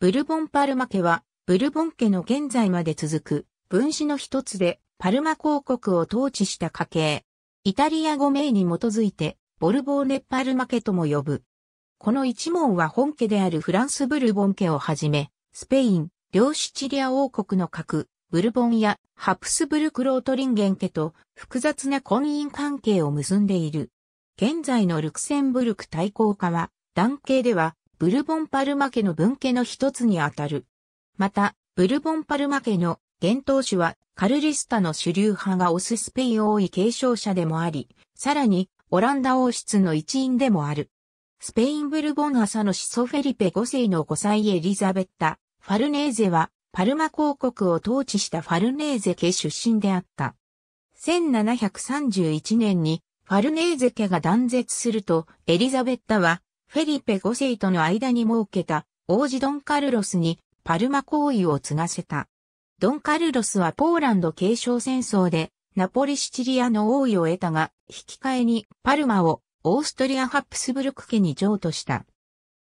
ブルボンパルマ家は、ブルボン家の現在まで続く、分子の一つで、パルマ公国を統治した家系。イタリア語名に基づいて、ボルボーネ・パルマ家とも呼ぶ。この一門は本家であるフランスブルボン家をはじめ、スペイン、両シチリア王国の核、ブルボンやハプスブルクロートリンゲン家と複雑な婚姻関係を結んでいる。現在のルクセンブルク対抗家は、男系ではブルボンパルマ家の分家の一つにあたる。また、ブルボンパルマ家の現当主はカルリスタの主流派がオススペイン王位継承者でもあり、さらにオランダ王室の一員でもある。スペインブルボン朝の始祖フェリペ5世の5歳エリザベッタ、ファルネーゼはパルマ公国を統治したファルネーゼ家出身であった。1731年にファルネーゼ家が断絶するとエリザベッタはフェリペ5世との間に設けた王子ドンカルロスにパルマ行為を継がせた。ドンカルロスはポーランド継承戦争でナポリシチリアの王位を得たが、引き換えにパルマをオーストリア・ハプスブルク家に譲渡した。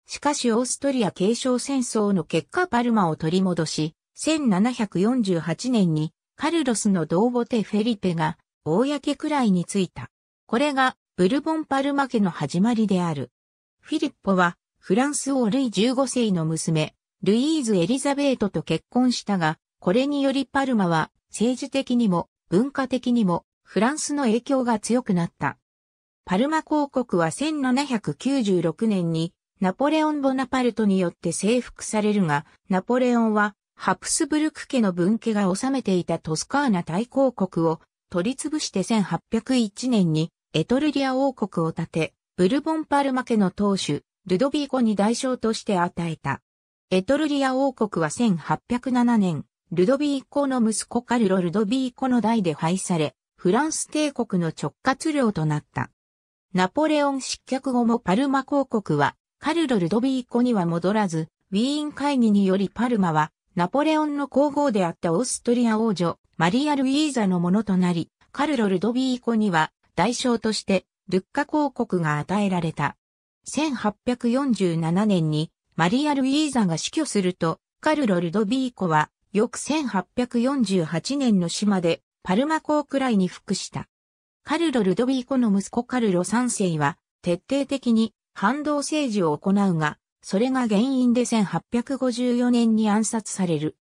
しかしオーストリア継承戦争の結果パルマを取り戻し、1748年にカルロスの同母手フェリペが公くらいについた。これがブルボンパルマ家の始まりである。フィリッポは、フランス王ルイ15世の娘、ルイーズ・エリザベートと結婚したが、これによりパルマは、政治的にも、文化的にも、フランスの影響が強くなった。パルマ公国は1796年に、ナポレオン・ボナパルトによって征服されるが、ナポレオンは、ハプスブルク家の分家が治めていたトスカーナ大公国を取り潰して1801年にエトルリア王国を建て、ブルボンパルマ家の当主、ルドビーコに代償として与えた。エトルリア王国は1807年、ルドビーコの息子カルロ・ルドビーコの代で廃され、フランス帝国の直轄領となった。ナポレオン失脚後もパルマ公国は、カルロ・ルドビーコには戻らず、ウィーン会議によりパルマは、ナポレオンの皇后であったオーストリア王女、マリア・ルイーザのものとなり、カルロ・ルドビーコには、代償として、ルッカ広告が与えられた。1847年にマリア・ルイーザが死去すると、カルロ・ルドビーコは、翌1848年の島でパルマ公くらいに服した。カルロ・ルドビーコの息子カルロ3世は、徹底的に反動政治を行うが、それが原因で1854年に暗殺される。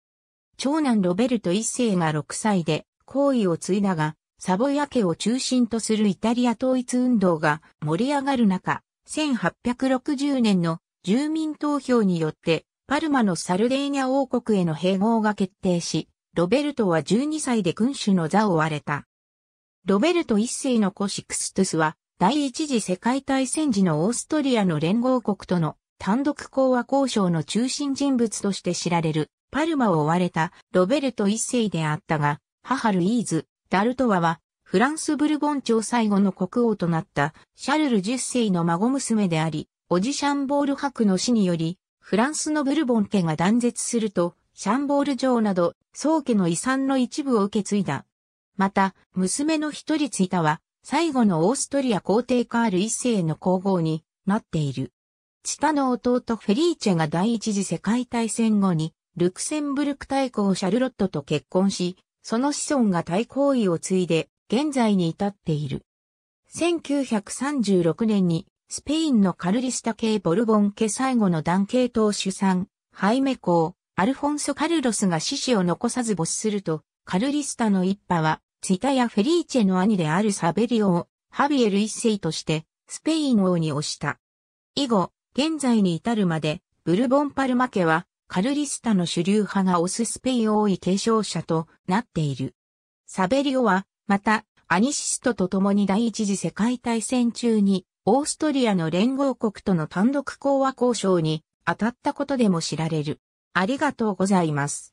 長男ロベルト1世が6歳で、皇位を継いだが、サボヤ家を中心とするイタリア統一運動が盛り上がる中、1860年の住民投票によってパルマのサルデーニャ王国への併合が決定し、ロベルトは12歳で君主の座を割れた。ロベルト一世の子シクストゥスは第一次世界大戦時のオーストリアの連合国との単独講和交渉の中心人物として知られるパルマを追われたロベルト一世であったが、母ルイーズ、ダルトワは、フランスブルボン朝最後の国王となったシャルル10世の孫娘であり、オジシャンボール博の死により、フランスのブルボン家が断絶すると、シャンボール城など、宗家の遺産の一部を受け継いだ。また、娘の一人ツイタは、最後のオーストリア皇帝カール一世の皇后になっている。チタの弟フェリーチェが第一次世界大戦後に、ルクセンブルク大公シャルロットと結婚し、その子孫が大行為を継いで、現在に至っている。1936年に、スペインのカルリスタ系ボルボン家最後の男系統主産、ハイメ公、アルフォンソ・カルロスが死子を残さず没すると、カルリスタの一派は、ツィタやフェリーチェの兄であるサベリオを、ハビエル一世として、スペイン王に推した。以後、現在に至るまで、ブルボンパルマ家は、カルリスタの主流派がオススペイ多い継承者となっている。サベリオは、また、アニシストと共に第一次世界大戦中に、オーストリアの連合国との単独講和交渉に当たったことでも知られる。ありがとうございます。